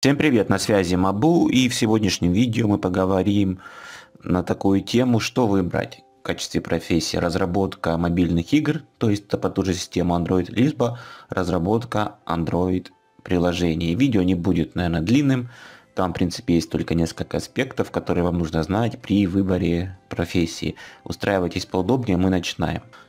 Всем привет, на связи Мабу, и в сегодняшнем видео мы поговорим на такую тему, что выбрать в качестве профессии. Разработка мобильных игр, то есть по ту же систему Android, либо разработка Android приложений. Видео не будет, наверное, длинным, там, в принципе, есть только несколько аспектов, которые вам нужно знать при выборе профессии. Устраивайтесь поудобнее, мы начинаем.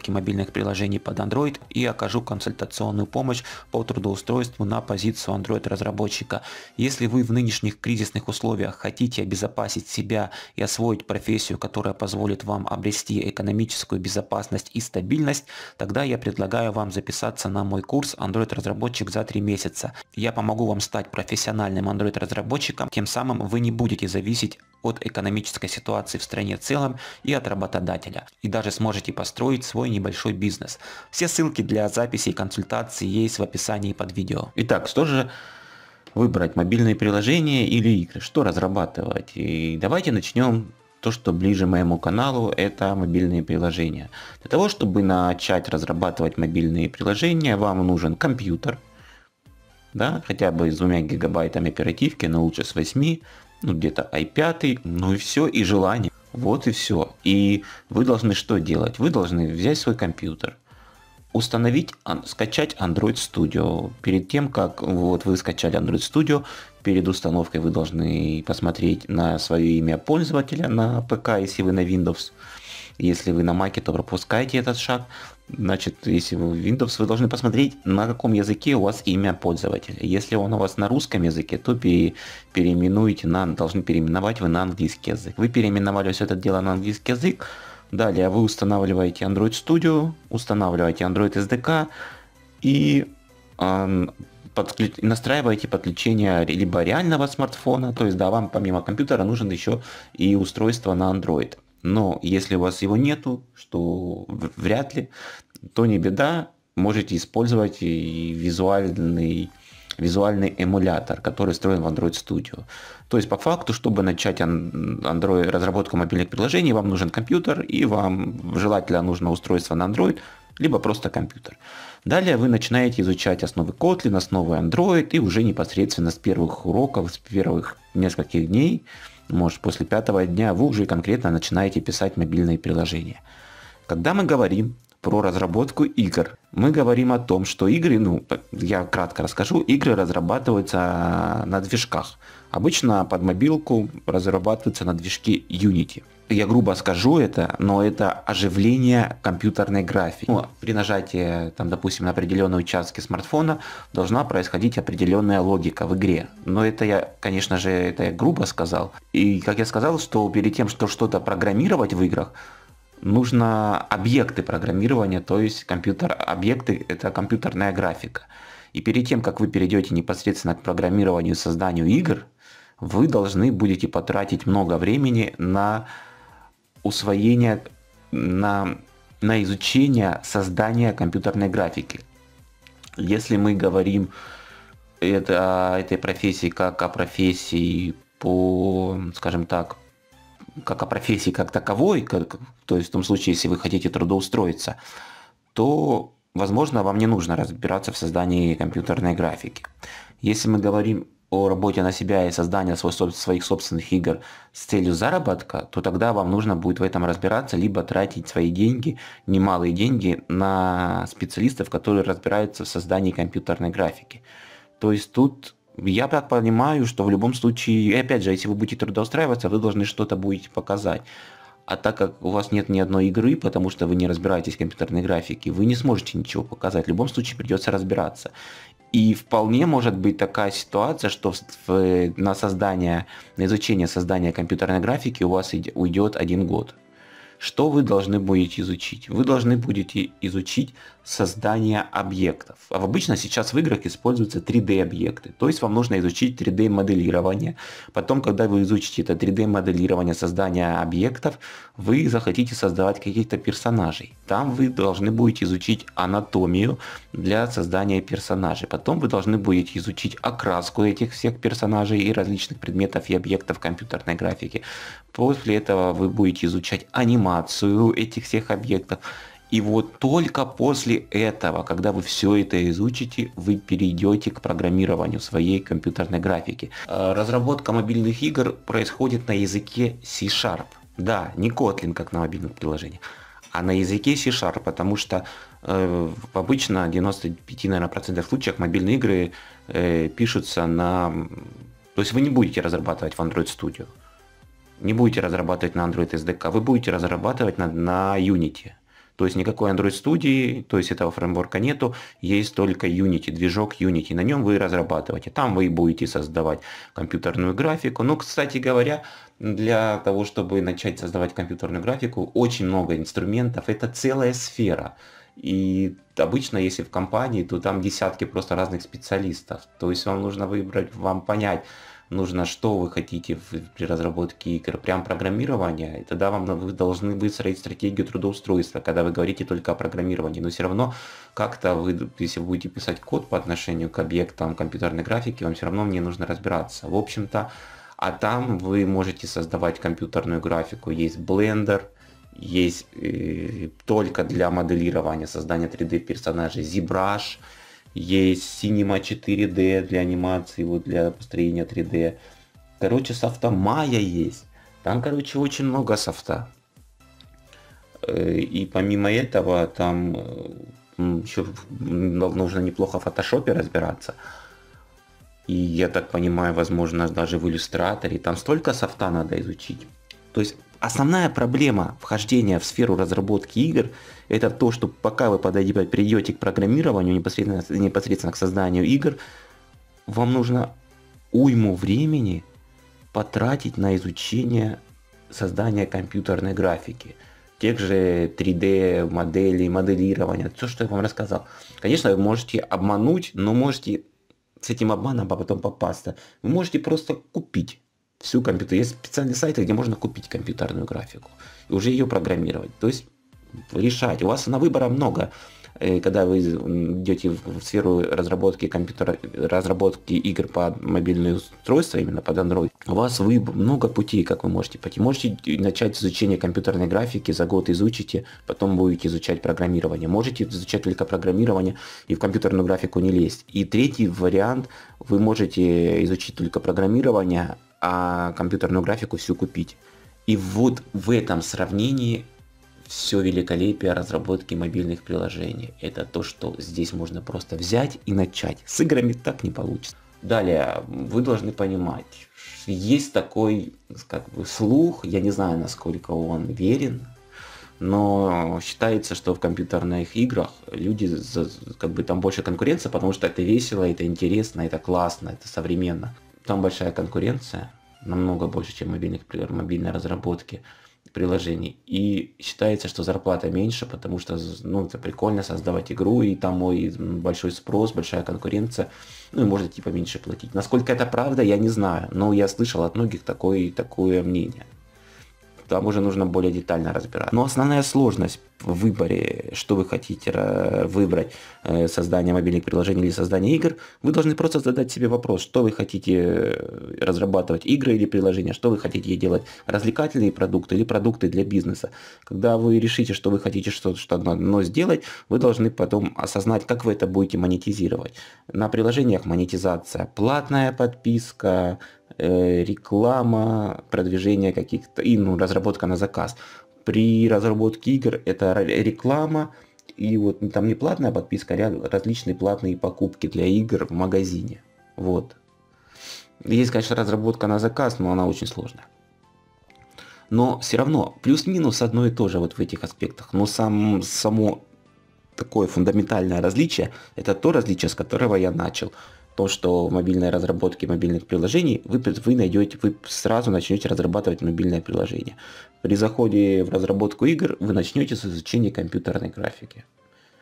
разработки мобильных приложений под Android и окажу консультационную помощь по трудоустройству на позицию Android-разработчика. Если вы в нынешних кризисных условиях хотите обезопасить себя и освоить профессию, которая позволит вам обрести экономическую безопасность и стабильность, тогда я предлагаю вам записаться на мой курс Android-разработчик за 3 месяца. Я помогу вам стать профессиональным Android-разработчиком, тем самым вы не будете зависеть от экономической ситуации в стране в целом и от работодателя, и даже сможете построить свой небольшой бизнес. Все ссылки для записи и консультации есть в описании под видео. Итак, что же выбрать, мобильные приложения или игры, что разрабатывать? И давайте начнем то, что ближе моему каналу, это мобильные приложения. Для того, чтобы начать разрабатывать мобильные приложения, вам нужен компьютер, да, хотя бы с двумя гигабайтами оперативки, но лучше с 8, ну где-то i5, ну и все, и желание. Вот и все. И вы должны что делать? Вы должны взять свой компьютер, установить, скачать Android Studio. Перед тем, как вот вы скачали Android Studio, перед установкой вы должны посмотреть на свое имя пользователя на ПК, если вы на Windows. Если вы на Mac, то пропускайте этот шаг. Значит, если вы Windows, вы должны посмотреть, на каком языке у вас имя пользователя. Если он у вас на русском языке, то пере, переименуете на, должны переименовать вы на английский язык. Вы переименовали все это дело на английский язык. Далее вы устанавливаете Android Studio, устанавливаете Android SDK и э, подключ... настраиваете подключение либо реального смартфона, то есть да, вам помимо компьютера нужен еще и устройство на Android. Но если у вас его нету, что вряд ли, то не беда, можете использовать и визуальный визуальный эмулятор, который встроен в Android Studio. То есть по факту, чтобы начать Android, разработку мобильных приложений, вам нужен компьютер и вам желательно нужно устройство на Android, либо просто компьютер. Далее вы начинаете изучать основы Kotlin, основы Android и уже непосредственно с первых уроков, с первых нескольких дней может, после пятого дня вы уже конкретно начинаете писать мобильные приложения. Когда мы говорим про разработку игр. Мы говорим о том, что игры, ну, я кратко расскажу, игры разрабатываются на движках. Обычно под мобилку разрабатываются на движке Unity я грубо скажу это, но это оживление компьютерной графики. Ну, при нажатии, там, допустим, на определенные участки смартфона должна происходить определенная логика в игре. Но это я, конечно же, это я грубо сказал. И, как я сказал, что перед тем, что что-то программировать в играх, нужно объекты программирования, то есть компьютер, объекты – это компьютерная графика. И перед тем, как вы перейдете непосредственно к программированию и созданию игр, вы должны будете потратить много времени на усвоение, на, на изучение создания компьютерной графики. Если мы говорим это, о этой профессии как о профессии по, скажем так, как о профессии как таковой, как, то есть в том случае, если вы хотите трудоустроиться, то, возможно, вам не нужно разбираться в создании компьютерной графики. Если мы говорим о работе на себя и создании своих собственных игр с целью заработка, то тогда вам нужно будет в этом разбираться, либо тратить свои деньги, немалые деньги, на специалистов, которые разбираются в создании компьютерной графики. То есть тут я так понимаю, что в любом случае, и опять же, если вы будете трудоустраиваться, вы должны что-то будете показать. А так как у вас нет ни одной игры, потому что вы не разбираетесь в компьютерной графике, вы не сможете ничего показать. В любом случае придется разбираться. И вполне может быть такая ситуация, что на создание, на изучение создания компьютерной графики у вас уйдет один год. Что вы должны будете изучить? Вы должны будете изучить создание объектов. А обычно сейчас в играх используются 3D объекты, то есть вам нужно изучить 3D моделирование. Потом, когда вы изучите это 3D моделирование создания объектов, вы захотите создавать каких-то персонажей. Там вы должны будете изучить анатомию для создания персонажей. Потом вы должны будете изучить окраску этих всех персонажей и различных предметов и объектов компьютерной графики. После этого вы будете изучать анимацию информацию этих всех объектов. И вот только после этого, когда вы все это изучите, вы перейдете к программированию своей компьютерной графики. Э, разработка мобильных игр происходит на языке C-Sharp. Да, не Kotlin, как на мобильном приложении, а на языке C-Sharp, потому что э, обычно 95, наверное, случаев мобильные игры э, пишутся на... То есть вы не будете разрабатывать в Android Studio не будете разрабатывать на Android SDK, вы будете разрабатывать на, на Unity. То есть никакой Android студии, то есть этого фреймворка нету, есть только Unity, движок Unity. На нем вы разрабатываете. Там вы и будете создавать компьютерную графику. Ну, кстати говоря, для того, чтобы начать создавать компьютерную графику, очень много инструментов. Это целая сфера. И обычно, если в компании, то там десятки просто разных специалистов. То есть вам нужно выбрать, вам понять, нужно, что вы хотите в, при разработке игр, прям программирование, и тогда вам вы должны выстроить стратегию трудоустройства, когда вы говорите только о программировании, но все равно как-то вы, если вы будете писать код по отношению к объектам компьютерной графики, вам все равно мне нужно разбираться. В общем-то, а там вы можете создавать компьютерную графику, есть Blender, есть э, только для моделирования, создания 3D персонажей, ZBrush, есть Cinema 4D для анимации, вот для построения 3D. Короче, софта Maya есть. Там, короче, очень много софта. Э, и помимо этого, там э, еще ну, нужно неплохо в фотошопе разбираться. И я так понимаю, возможно, даже в иллюстраторе. Там столько софта надо изучить. То есть Основная проблема вхождения в сферу разработки игр – это то, что пока вы подойдете, придете к программированию, непосредственно, непосредственно к созданию игр, вам нужно уйму времени потратить на изучение создания компьютерной графики, тех же 3D моделей, моделирования, все, что я вам рассказал. Конечно, вы можете обмануть, но можете с этим обманом потом попасться. Вы можете просто купить всю компьютер. Есть специальные сайты, где можно купить компьютерную графику и уже ее программировать. То есть решать. У вас на выбора много. Э, когда вы идете в сферу разработки компьютера, разработки игр под мобильные устройства, именно под Android, у вас вы много путей, как вы можете пойти. Можете начать изучение компьютерной графики, за год изучите, потом будете изучать программирование. Можете изучать только программирование и в компьютерную графику не лезть. И третий вариант, вы можете изучить только программирование, а компьютерную графику всю купить. И вот в этом сравнении все великолепие разработки мобильных приложений. Это то, что здесь можно просто взять и начать. С играми так не получится. Далее, вы должны понимать, есть такой как бы, слух, я не знаю, насколько он верен, но считается, что в компьютерных играх люди, как бы там больше конкуренция, потому что это весело, это интересно, это классно, это современно. Там большая конкуренция, намного больше, чем мобильных, мобильной разработки приложений. И считается, что зарплата меньше, потому что ну, это прикольно создавать игру, и там мой большой спрос, большая конкуренция, ну и можно типа меньше платить. Насколько это правда, я не знаю, но я слышал от многих такое, такое мнение там уже нужно более детально разбирать. Но основная сложность в выборе, что вы хотите выбрать, э, создание мобильных приложений или создание игр, вы должны просто задать себе вопрос, что вы хотите э, разрабатывать, игры или приложения, что вы хотите делать, развлекательные продукты или продукты для бизнеса. Когда вы решите, что вы хотите что-то что одно сделать, вы должны потом осознать, как вы это будете монетизировать. На приложениях монетизация платная подписка, Э, реклама, продвижение каких-то, и ну, разработка на заказ. При разработке игр это реклама, и вот там не платная подписка, а различные платные покупки для игр в магазине. Вот. Есть, конечно, разработка на заказ, но она очень сложная. Но все равно плюс-минус одно и то же вот в этих аспектах. Но сам, само такое фундаментальное различие, это то различие, с которого я начал то, что в мобильной разработке мобильных приложений вы, вы найдете, вы сразу начнете разрабатывать мобильное приложение. При заходе в разработку игр вы начнете с изучения компьютерной графики.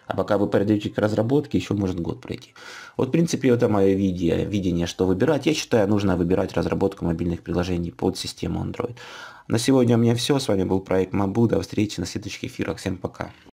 А пока вы пройдете к разработке, еще может год пройти. Вот, в принципе, это мое видение, видение, что выбирать. Я считаю, нужно выбирать разработку мобильных приложений под систему Android. На сегодня у меня все. С вами был проект Мабу. До встречи на следующих эфирах. Всем пока.